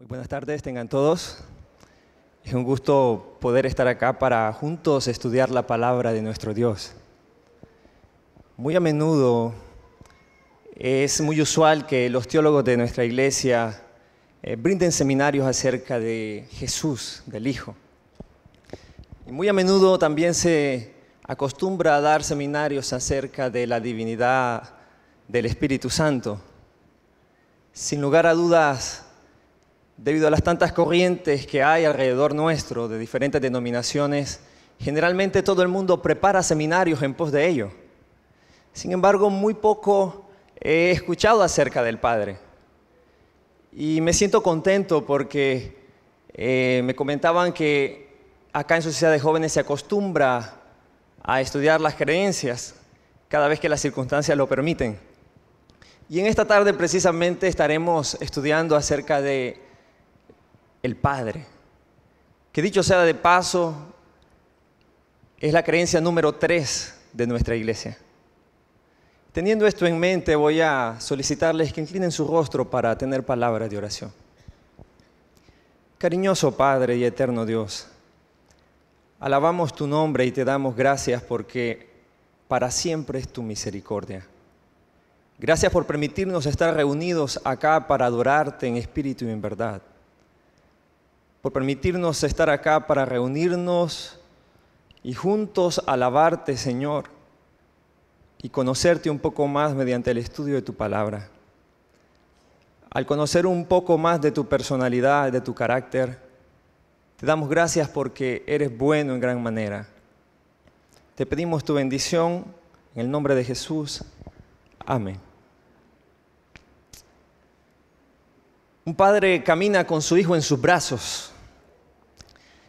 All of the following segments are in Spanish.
Muy buenas tardes, tengan todos. Es un gusto poder estar acá para juntos estudiar la palabra de nuestro Dios. Muy a menudo es muy usual que los teólogos de nuestra iglesia eh, brinden seminarios acerca de Jesús, del Hijo. Y muy a menudo también se acostumbra a dar seminarios acerca de la divinidad del Espíritu Santo. Sin lugar a dudas, Debido a las tantas corrientes que hay alrededor nuestro de diferentes denominaciones, generalmente todo el mundo prepara seminarios en pos de ello. Sin embargo, muy poco he escuchado acerca del Padre. Y me siento contento porque eh, me comentaban que acá en Sociedad de Jóvenes se acostumbra a estudiar las creencias cada vez que las circunstancias lo permiten. Y en esta tarde precisamente estaremos estudiando acerca de el Padre. Que dicho sea de paso, es la creencia número tres de nuestra iglesia. Teniendo esto en mente, voy a solicitarles que inclinen su rostro para tener palabras de oración. Cariñoso Padre y eterno Dios, alabamos tu nombre y te damos gracias porque para siempre es tu misericordia. Gracias por permitirnos estar reunidos acá para adorarte en espíritu y en verdad por permitirnos estar acá para reunirnos y juntos alabarte, Señor, y conocerte un poco más mediante el estudio de tu palabra. Al conocer un poco más de tu personalidad, de tu carácter, te damos gracias porque eres bueno en gran manera. Te pedimos tu bendición en el nombre de Jesús. Amén. Un padre camina con su hijo en sus brazos.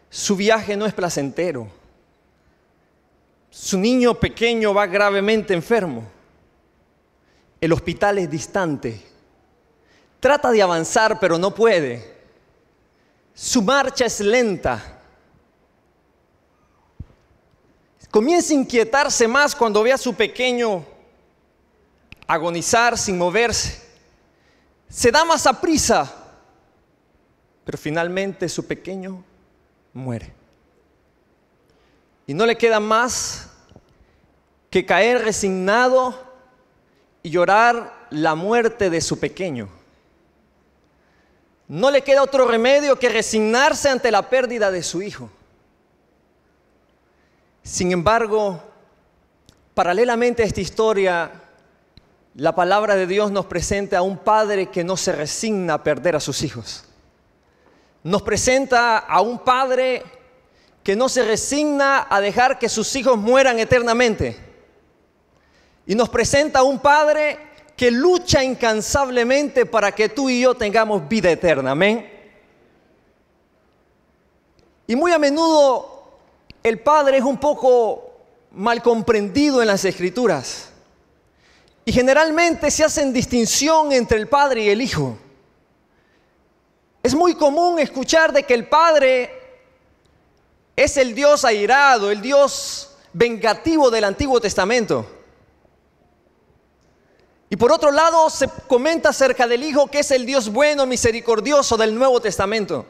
Su viaje no es placentero. Su niño pequeño va gravemente enfermo. El hospital es distante. Trata de avanzar, pero no puede. Su marcha es lenta. Comienza a inquietarse más cuando ve a su pequeño agonizar sin moverse se da más a prisa, pero finalmente su pequeño muere. Y no le queda más que caer resignado y llorar la muerte de su pequeño. No le queda otro remedio que resignarse ante la pérdida de su hijo. Sin embargo, paralelamente a esta historia, la palabra de Dios nos presenta a un padre que no se resigna a perder a sus hijos. Nos presenta a un padre que no se resigna a dejar que sus hijos mueran eternamente. Y nos presenta a un padre que lucha incansablemente para que tú y yo tengamos vida eterna. Amén. Y muy a menudo el padre es un poco mal comprendido en las escrituras. Y generalmente se hacen distinción entre el padre y el hijo. Es muy común escuchar de que el padre es el Dios airado, el Dios vengativo del Antiguo Testamento. Y por otro lado se comenta acerca del Hijo que es el Dios bueno, misericordioso del Nuevo Testamento.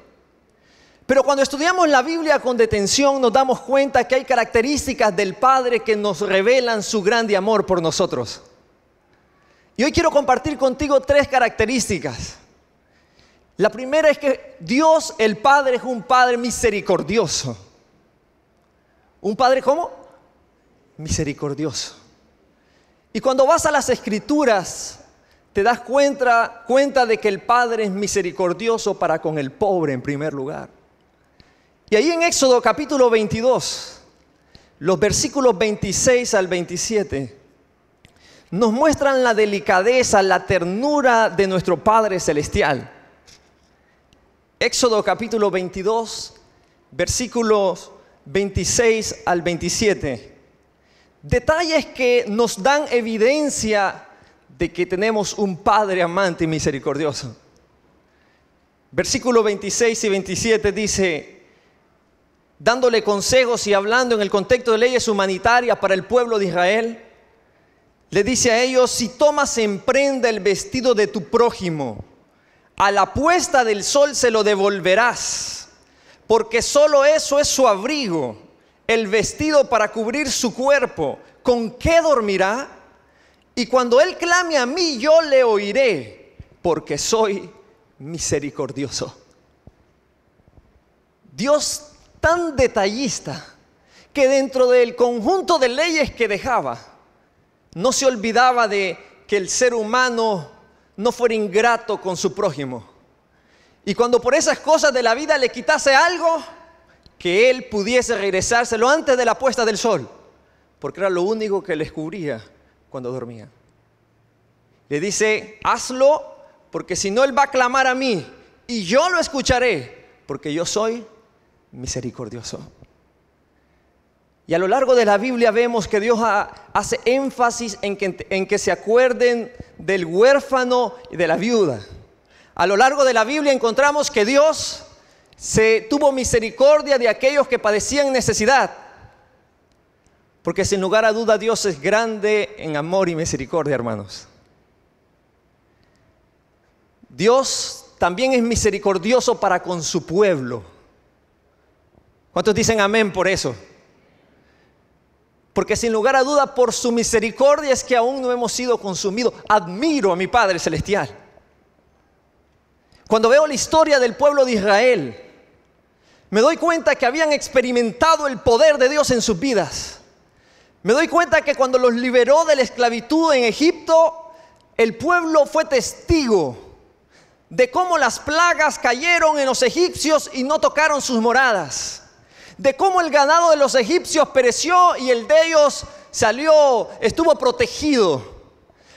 Pero cuando estudiamos la Biblia con detención nos damos cuenta que hay características del Padre que nos revelan su grande amor por nosotros. Y hoy quiero compartir contigo tres características. La primera es que Dios el Padre es un Padre misericordioso. ¿Un Padre cómo? Misericordioso. Y cuando vas a las escrituras, te das cuenta, cuenta de que el Padre es misericordioso para con el pobre en primer lugar. Y ahí en Éxodo capítulo 22, los versículos 26 al 27, nos muestran la delicadeza, la ternura de nuestro Padre Celestial. Éxodo capítulo 22, versículos 26 al 27. Detalles que nos dan evidencia de que tenemos un Padre amante y misericordioso. Versículo 26 y 27 dice, dándole consejos y hablando en el contexto de leyes humanitarias para el pueblo de Israel, le dice a ellos, si tomas en prenda el vestido de tu prójimo, a la puesta del sol se lo devolverás, porque solo eso es su abrigo, el vestido para cubrir su cuerpo. ¿Con qué dormirá? Y cuando él clame a mí, yo le oiré, porque soy misericordioso. Dios tan detallista que dentro del conjunto de leyes que dejaba, no se olvidaba de que el ser humano no fuera ingrato con su prójimo. Y cuando por esas cosas de la vida le quitase algo, que él pudiese regresárselo antes de la puesta del sol, porque era lo único que le cubría cuando dormía. Le dice, hazlo, porque si no, él va a clamar a mí, y yo lo escucharé, porque yo soy misericordioso. Y a lo largo de la Biblia vemos que Dios hace énfasis en que, se acuerden del huérfano y de la viuda. A lo largo de la Biblia encontramos que Dios se tuvo misericordia de aquellos que padecían necesidad. Porque sin lugar a duda Dios es grande en amor y misericordia, hermanos. Dios también es misericordioso para con su pueblo. ¿Cuántos dicen amén por eso? Porque sin lugar a duda, por su misericordia es que aún no hemos sido consumidos. Admiro a mi Padre Celestial. Cuando veo la historia del pueblo de Israel, me doy cuenta que habían experimentado el poder de Dios en sus vidas. Me doy cuenta que cuando los liberó de la esclavitud en Egipto, el pueblo fue testigo de cómo las plagas cayeron en los egipcios y no tocaron sus moradas de cómo el ganado de los egipcios pereció y el de ellos salió, estuvo protegido.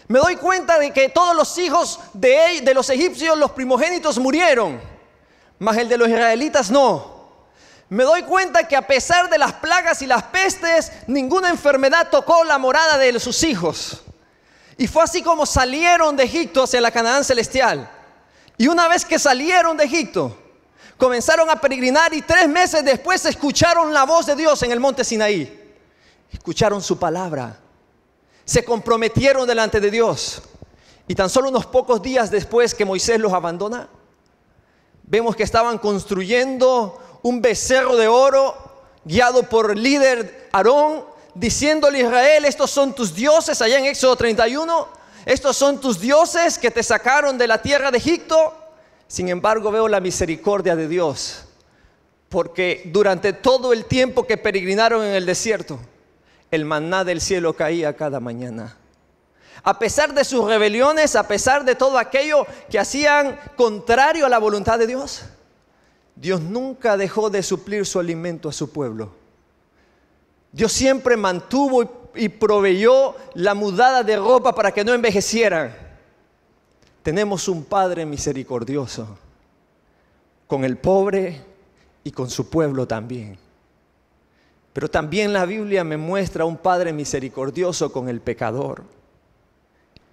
Me doy cuenta de que todos los hijos de, los egipcios, los primogénitos, murieron, mas el de los israelitas no. Me doy cuenta que a pesar de las plagas y las pestes, ninguna enfermedad tocó la morada de sus hijos. Y fue así como salieron de Egipto hacia la Canadá celestial. Y una vez que salieron de Egipto, Comenzaron a peregrinar y tres meses después escucharon la voz de Dios en el monte Sinaí. Escucharon su palabra. Se comprometieron delante de Dios. Y tan solo unos pocos días después que Moisés los abandona, vemos que estaban construyendo un becerro de oro guiado por líder Aarón, diciéndole a Israel, estos son tus dioses, allá en Éxodo 31, estos son tus dioses que te sacaron de la tierra de Egipto sin embargo, veo la misericordia de Dios, porque durante todo el tiempo que peregrinaron en el desierto, el maná del cielo caía cada mañana. A pesar de sus rebeliones, a pesar de todo aquello que hacían contrario a la voluntad de Dios, Dios nunca dejó de suplir su alimento a su pueblo. Dios siempre mantuvo y, proveyó la mudada de ropa para que no envejecieran tenemos un Padre misericordioso con el pobre y con su pueblo también. Pero también la Biblia me muestra un Padre misericordioso con el pecador.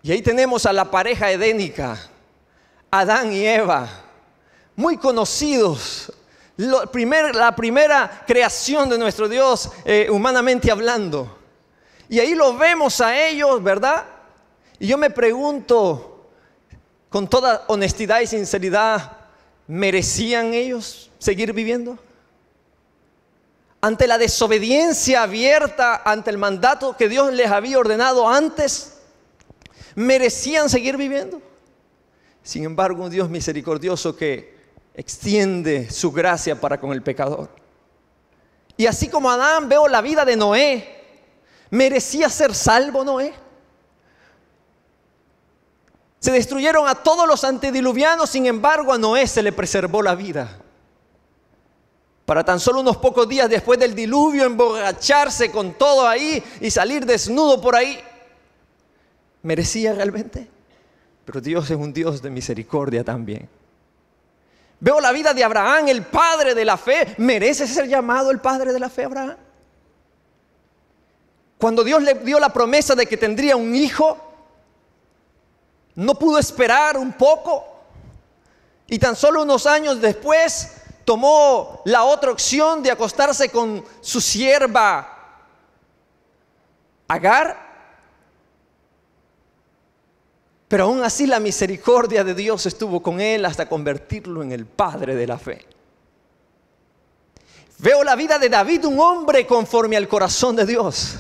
Y ahí tenemos a la pareja edénica, Adán y Eva, muy conocidos. la primera creación de nuestro Dios, eh, humanamente hablando. Y ahí lo vemos a ellos, ¿verdad? Y yo me pregunto, con toda honestidad y sinceridad, ¿merecían ellos seguir viviendo? Ante la desobediencia abierta, ante el mandato que Dios les había ordenado antes, ¿merecían seguir viviendo? Sin embargo, un Dios misericordioso que extiende su gracia para con el pecador. Y así como Adán, veo la vida de Noé. ¿Merecía ser salvo Noé? Se destruyeron a todos los antediluvianos, sin embargo a Noé se le preservó la vida. Para tan solo unos pocos días después del diluvio emborracharse con todo ahí y salir desnudo por ahí. ¿Merecía realmente? Pero Dios es un Dios de misericordia también. Veo la vida de Abraham, el padre de la fe. ¿Merece ser llamado el padre de la fe Abraham? Cuando Dios le dio la promesa de que tendría un hijo, no pudo esperar un poco y tan solo unos años después tomó la otra opción de acostarse con su sierva Agar. Pero aún así la misericordia de Dios estuvo con él hasta convertirlo en el padre de la fe. Veo la vida de David, un hombre conforme al corazón de Dios.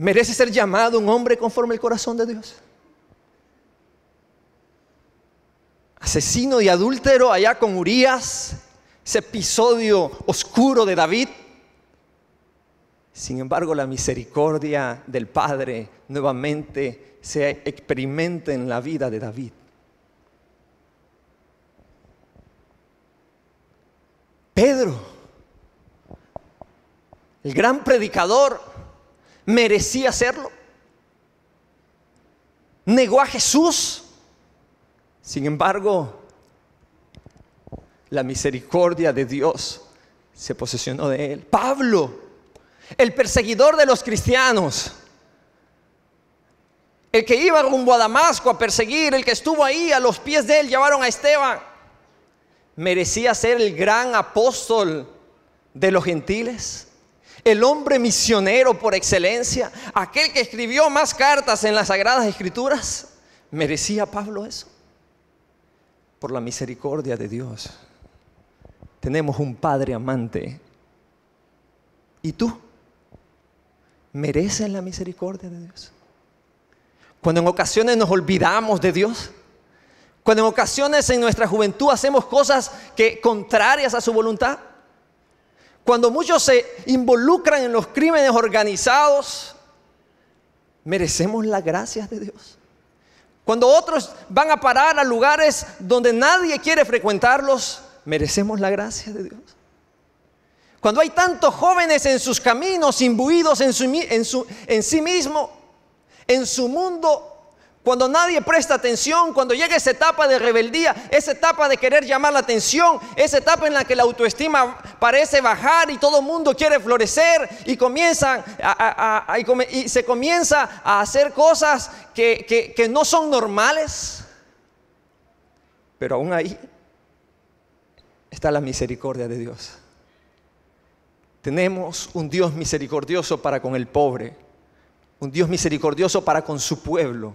¿Merece ser llamado un hombre conforme al corazón de Dios? Asesino y adúltero allá con Urias, ese episodio oscuro de David. Sin embargo, la misericordia del Padre nuevamente se experimenta en la vida de David. Pedro, el gran predicador, merecía hacerlo. Negó a Jesús. Sin embargo, la misericordia de Dios se posesionó de él. Pablo, el perseguidor de los cristianos, el que iba rumbo a Damasco a perseguir, el que estuvo ahí a los pies de él, llevaron a Esteban, merecía ser el gran apóstol de los gentiles el hombre misionero por excelencia, aquel que escribió más cartas en las Sagradas Escrituras, ¿merecía Pablo eso? Por la misericordia de Dios. Tenemos un Padre amante. ¿Y tú? ¿Mereces la misericordia de Dios? Cuando en ocasiones nos olvidamos de Dios, cuando en ocasiones en nuestra juventud hacemos cosas que contrarias a su voluntad, cuando muchos se involucran en los crímenes organizados, merecemos la gracia de Dios. Cuando otros van a parar a lugares donde nadie quiere frecuentarlos, merecemos la gracia de Dios. Cuando hay tantos jóvenes en sus caminos, imbuidos en, su, en, su, en sí mismo, en su mundo, cuando nadie presta atención, cuando llega esa etapa de rebeldía, esa etapa de querer llamar la atención, esa etapa en la que la autoestima parece bajar y todo el mundo quiere florecer y, comienzan se comienza a hacer cosas que no son normales. Pero aún ahí está la misericordia de Dios. Tenemos un Dios misericordioso para con el pobre, un Dios misericordioso para con su pueblo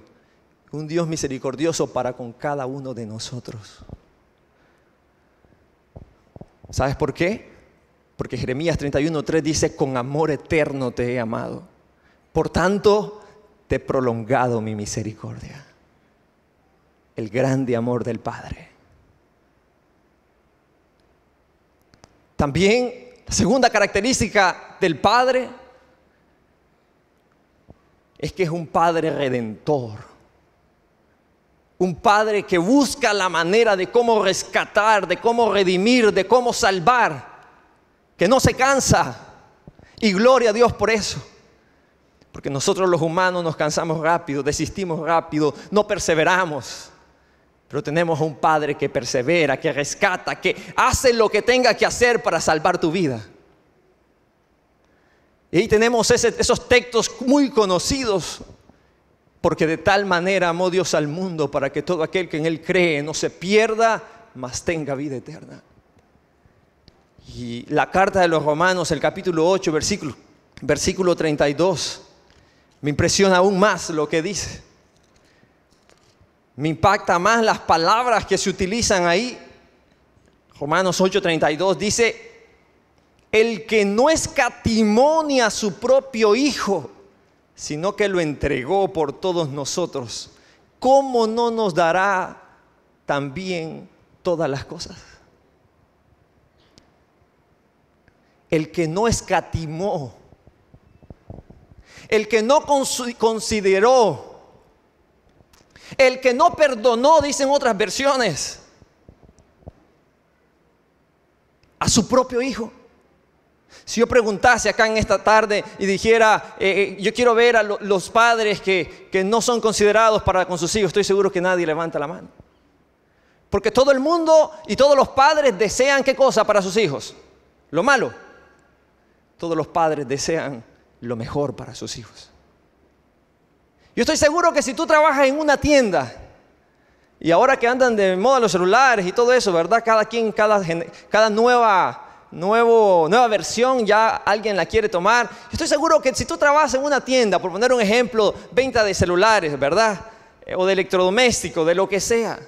un Dios misericordioso para con cada uno de nosotros. ¿Sabes por qué? Porque Jeremías 31.3 dice, con amor eterno te he amado. Por tanto, te he prolongado mi misericordia. El grande amor del Padre. También, la segunda característica del Padre es que es un Padre redentor. Un padre que busca la manera de cómo rescatar, de cómo redimir, de cómo salvar, que no se cansa. Y gloria a Dios por eso. Porque nosotros los humanos nos cansamos rápido, desistimos rápido, no perseveramos. Pero tenemos un Padre que persevera, que rescata, que hace lo que tenga que hacer para salvar tu vida. Y ahí tenemos esos textos muy conocidos porque de tal manera amó Dios al mundo para que todo aquel que en Él cree no se pierda, mas tenga vida eterna. Y la carta de los Romanos, el capítulo 8, versículo, versículo 32, me impresiona aún más lo que dice. Me impacta más las palabras que se utilizan ahí. Romanos 32, dice, el que no es a su propio hijo, sino que lo entregó por todos nosotros, ¿cómo no nos dará también todas las cosas? El que no escatimó, el que no consideró, el que no perdonó, dicen otras versiones, a su propio hijo. Si yo preguntase acá en esta tarde y dijera, eh, eh, yo quiero ver a los padres que, no son considerados para con sus hijos, estoy seguro que nadie levanta la mano. Porque todo el mundo y todos los padres desean qué cosa para sus hijos. Lo malo. Todos los padres desean lo mejor para sus hijos. Yo estoy seguro que si tú trabajas en una tienda, y ahora que andan de moda los celulares y todo eso, ¿verdad? Cada quien, cada, cada nueva nuevo, nueva versión, ya alguien la quiere tomar. Estoy seguro que si tú trabajas en una tienda, por poner un ejemplo, venta de celulares, ¿verdad? Eh, o de electrodomésticos, de lo que sea.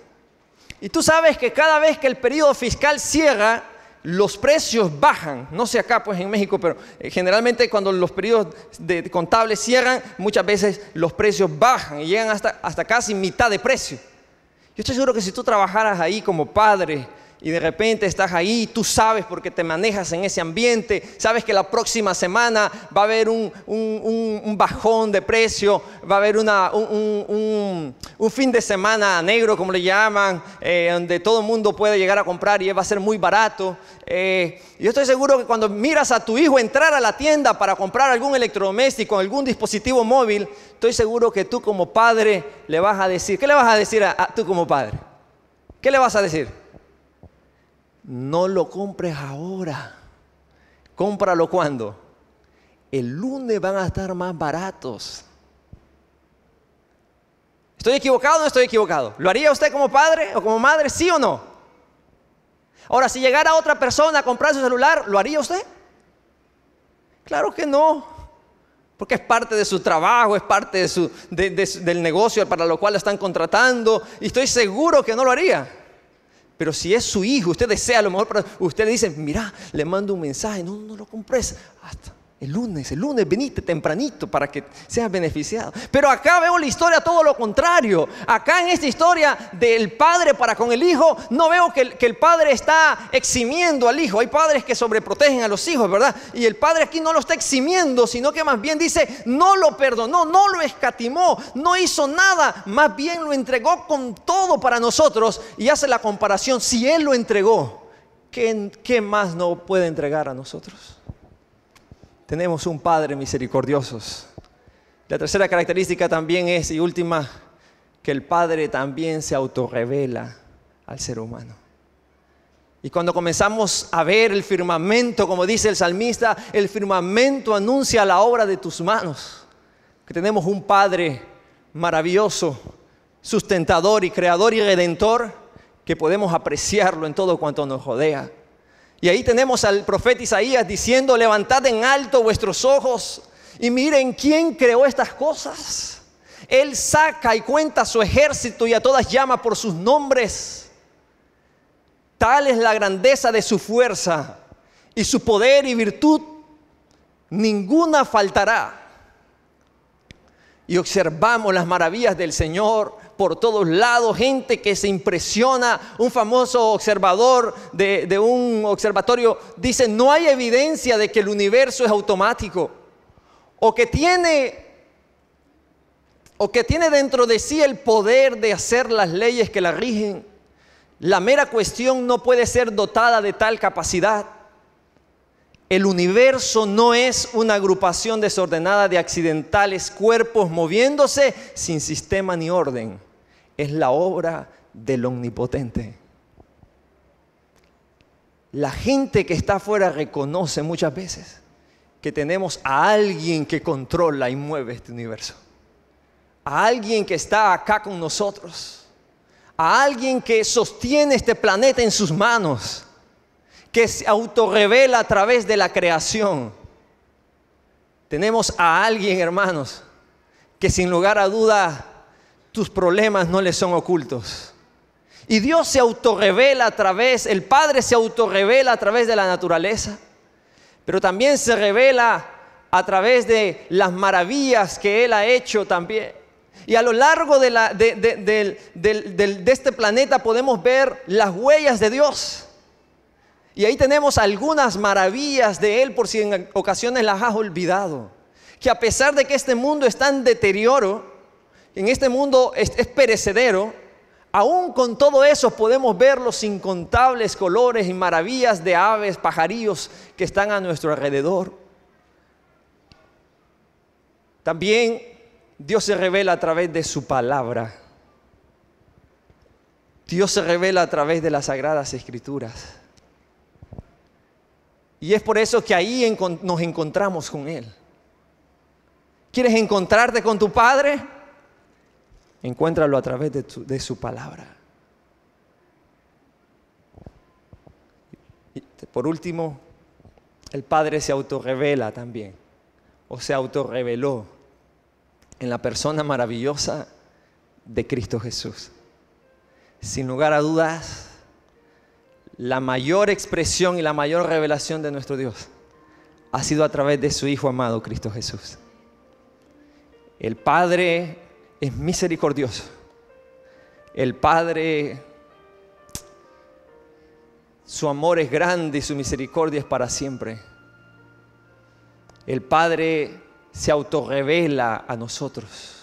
Y tú sabes que cada vez que el periodo fiscal cierra, los precios bajan. No sé acá, pues en México, pero eh, generalmente cuando los periodos de contables cierran, muchas veces los precios bajan y llegan hasta, hasta casi mitad de precio. Yo estoy seguro que si tú trabajaras ahí como padre, y de repente estás ahí, tú sabes porque te manejas en ese ambiente, sabes que la próxima semana va a haber un, bajón de precio, va a haber una, un, fin de semana negro, como le llaman, eh, donde todo el mundo puede llegar a comprar y va a ser muy barato. Eh, yo estoy seguro que cuando miras a tu hijo entrar a la tienda para comprar algún electrodoméstico, algún dispositivo móvil, estoy seguro que tú como padre le vas a decir, ¿qué le vas a decir a tú como padre? ¿Qué le vas a decir? no lo compres ahora. Cómpralo cuando. El lunes van a estar más baratos. ¿Estoy equivocado o no estoy equivocado? ¿Lo haría usted como padre o como madre? ¿Sí o no? Ahora, si llegara otra persona a comprar su celular, ¿lo haría usted? Claro que no. Porque es parte de su trabajo, es parte de del negocio para lo cual la están contratando. Y estoy seguro que no lo haría. Pero si es su hijo, usted desea a lo mejor usted le dice, mira, le mando un mensaje, no, no lo compres. Hasta el lunes, el lunes, venite tempranito para que seas beneficiado. Pero acá veo la historia todo lo contrario. Acá en esta historia del padre para con el hijo, no veo que el, padre está eximiendo al hijo. Hay padres que sobreprotegen a los hijos, ¿verdad? Y el padre aquí no lo está eximiendo, sino que más bien dice, no lo perdonó, no lo escatimó, no hizo nada, más bien lo entregó con todo para nosotros. Y hace la comparación, si él lo entregó, ¿qué, qué más no puede entregar a nosotros? Tenemos un Padre misericordioso. La tercera característica también es, y última, que el Padre también se autorrevela al ser humano. Y cuando comenzamos a ver el firmamento, como dice el salmista, el firmamento anuncia la obra de tus manos, que tenemos un Padre maravilloso, sustentador y creador y redentor, que podemos apreciarlo en todo cuanto nos rodea. Y ahí tenemos al profeta Isaías diciendo, levantad en alto vuestros ojos y miren quién creó estas cosas. Él saca y cuenta a su ejército y a todas llama por sus nombres. Tal es la grandeza de su fuerza y su poder y virtud. Ninguna faltará. Y observamos las maravillas del Señor por todos lados, gente que se impresiona. Un famoso observador de, un observatorio dice, no hay evidencia de que el universo es automático o que tiene o que tiene dentro de sí el poder de hacer las leyes que la rigen. La mera cuestión no puede ser dotada de tal capacidad. El universo no es una agrupación desordenada de accidentales cuerpos moviéndose sin sistema ni orden. Es la obra del omnipotente. La gente que está afuera reconoce muchas veces que tenemos a alguien que controla y mueve este universo. A alguien que está acá con nosotros. A alguien que sostiene este planeta en sus manos que se autorrevela a través de la creación. Tenemos a alguien, hermanos, que sin lugar a duda tus problemas no le son ocultos. Y Dios se autorrevela a través, el Padre se autorrevela a través de la naturaleza, pero también se revela a través de las maravillas que Él ha hecho también. Y a lo largo de, la, de este planeta podemos ver las huellas de Dios. Y ahí tenemos algunas maravillas de Él por si en ocasiones las has olvidado. Que a pesar de que este mundo es tan deterioro, en este mundo es, perecedero, aún con todo eso podemos ver los incontables colores y maravillas de aves, pajarillos que están a nuestro alrededor. También Dios se revela a través de su palabra. Dios se revela a través de las sagradas escrituras. Y es por eso que ahí nos encontramos con Él. ¿Quieres encontrarte con tu Padre? Encuéntralo a través de, su palabra. Y por último, el Padre se autorrevela también, o se autorreveló en la persona maravillosa de Cristo Jesús. Sin lugar a dudas, la mayor expresión y la mayor revelación de nuestro Dios ha sido a través de su Hijo amado, Cristo Jesús. El Padre es misericordioso. El Padre, su amor es grande y su misericordia es para siempre. El Padre se autorrevela a nosotros.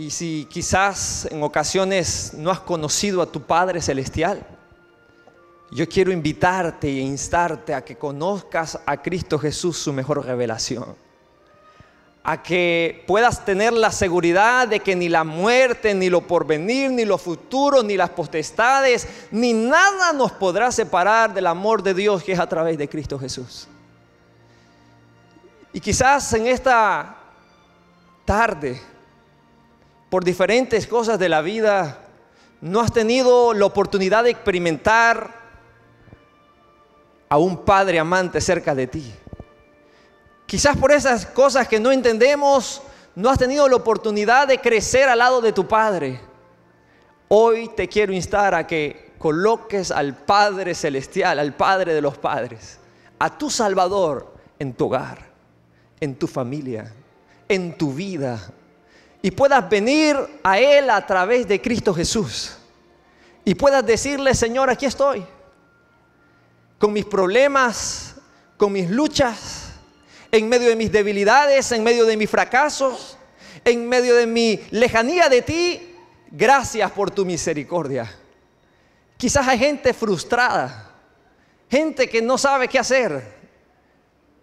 Y si quizás en ocasiones no has conocido a tu Padre Celestial, yo quiero invitarte e instarte a que conozcas a Cristo Jesús, su mejor revelación. A que puedas tener la seguridad de que ni la muerte, ni lo porvenir, ni lo futuro, ni las potestades, ni nada nos podrá separar del amor de Dios que es a través de Cristo Jesús. Y quizás en esta tarde por diferentes cosas de la vida, no has tenido la oportunidad de experimentar a un padre amante cerca de ti. Quizás por esas cosas que no entendemos, no has tenido la oportunidad de crecer al lado de tu padre. Hoy te quiero instar a que coloques al Padre Celestial, al Padre de los Padres, a tu Salvador en tu hogar, en tu familia, en tu vida, y puedas venir a Él a través de Cristo Jesús. Y puedas decirle, Señor, aquí estoy, con mis problemas, con mis luchas, en medio de mis debilidades, en medio de mis fracasos, en medio de mi lejanía de ti, gracias por tu misericordia. Quizás hay gente frustrada, gente que no sabe qué hacer.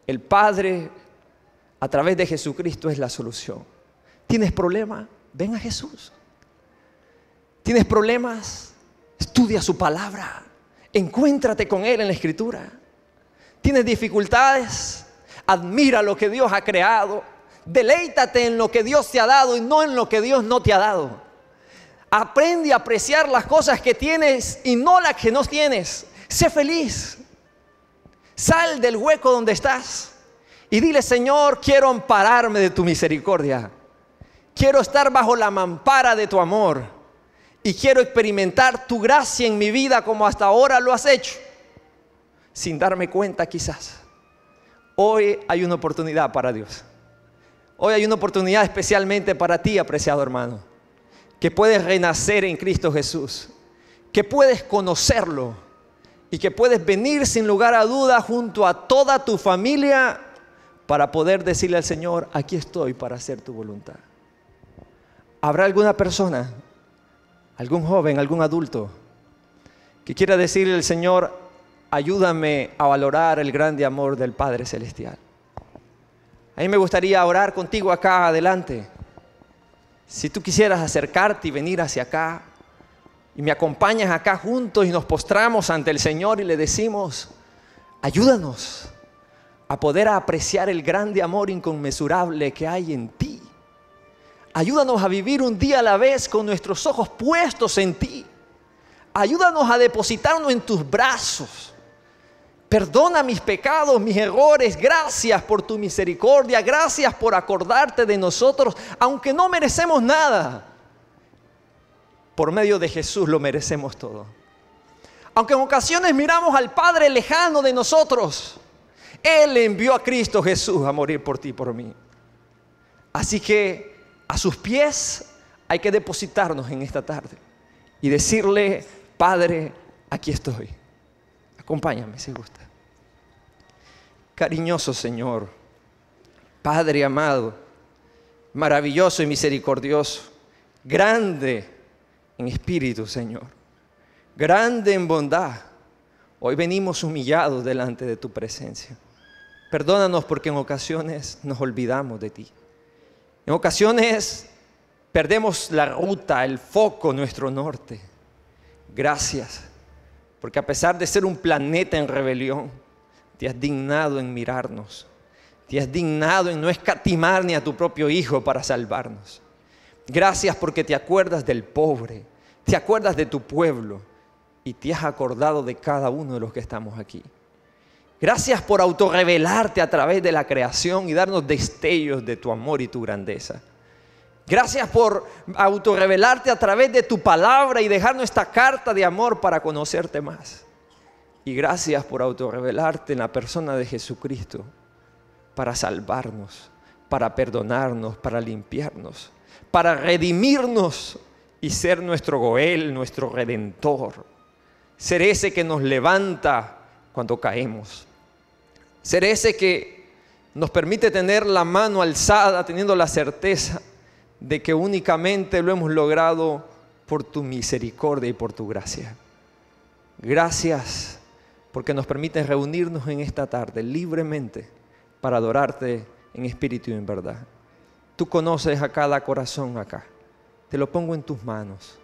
El Padre, a través de Jesucristo, es la solución. ¿Tienes problema? Ven a Jesús. ¿Tienes problemas? Estudia su palabra. Encuéntrate con Él en la escritura. ¿Tienes dificultades? Admira lo que Dios ha creado. Deleítate en lo que Dios te ha dado y no en lo que Dios no te ha dado. Aprende a apreciar las cosas que tienes y no las que no tienes. Sé feliz. Sal del hueco donde estás y dile, Señor, quiero ampararme de tu misericordia. Quiero estar bajo la mampara de tu amor y quiero experimentar tu gracia en mi vida como hasta ahora lo has hecho, sin darme cuenta quizás. Hoy hay una oportunidad para Dios. Hoy hay una oportunidad especialmente para ti, apreciado hermano, que puedes renacer en Cristo Jesús, que puedes conocerlo y que puedes venir sin lugar a duda junto a toda tu familia para poder decirle al Señor, aquí estoy para hacer tu voluntad. ¿Habrá alguna persona, algún joven, algún adulto, que quiera decirle al Señor, ayúdame a valorar el grande amor del Padre Celestial? A mí me gustaría orar contigo acá adelante. Si tú quisieras acercarte y venir hacia acá, y me acompañas acá juntos y nos postramos ante el Señor y le decimos, ayúdanos a poder apreciar el grande amor inconmensurable que hay en ti. Ayúdanos a vivir un día a la vez con nuestros ojos puestos en ti. Ayúdanos a depositarnos en tus brazos. Perdona mis pecados, mis errores. Gracias por tu misericordia. Gracias por acordarte de nosotros, aunque no merecemos nada. Por medio de Jesús lo merecemos todo. Aunque en ocasiones miramos al Padre lejano de nosotros, Él envió a Cristo Jesús a morir por ti y por mí. Así que a sus pies hay que depositarnos en esta tarde y decirle, Padre, aquí estoy. Acompáñame si gusta. Cariñoso Señor, Padre amado, maravilloso y misericordioso, grande en espíritu, Señor, grande en bondad. Hoy venimos humillados delante de tu presencia. Perdónanos porque en ocasiones nos olvidamos de ti. En ocasiones perdemos la ruta, el foco, nuestro norte. Gracias, porque a pesar de ser un planeta en rebelión, te has dignado en mirarnos. Te has dignado en no escatimar ni a tu propio Hijo para salvarnos. Gracias porque te acuerdas del pobre, te acuerdas de tu pueblo y te has acordado de cada uno de los que estamos aquí. Gracias por autorrevelarte a través de la creación y darnos destellos de tu amor y tu grandeza. Gracias por autorrevelarte a través de tu palabra y dejarnos esta carta de amor para conocerte más. Y gracias por autorrevelarte en la persona de Jesucristo para salvarnos, para perdonarnos, para limpiarnos, para redimirnos y ser nuestro Goel, nuestro redentor. Ser ese que nos levanta cuando caemos ser ese que nos permite tener la mano alzada, teniendo la certeza de que únicamente lo hemos logrado por tu misericordia y por tu gracia. Gracias porque nos permites reunirnos en esta tarde libremente para adorarte en espíritu y en verdad. Tú conoces a cada corazón acá. Te lo pongo en tus manos.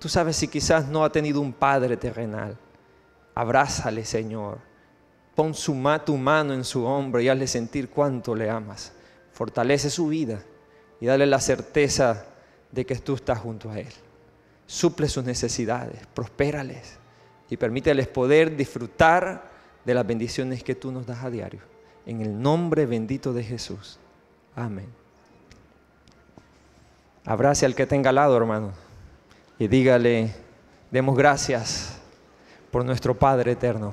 Tú sabes si quizás no ha tenido un padre terrenal. Abrázale, Señor Pon su, tu mano en su hombro y hazle sentir cuánto le amas. Fortalece su vida y dale la certeza de que tú estás junto a Él. Suple sus necesidades, prospérales y permíteles poder disfrutar de las bendiciones que tú nos das a diario. En el nombre bendito de Jesús. Amén. Abrace al que tenga al lado, hermano, y dígale, demos gracias por nuestro Padre eterno.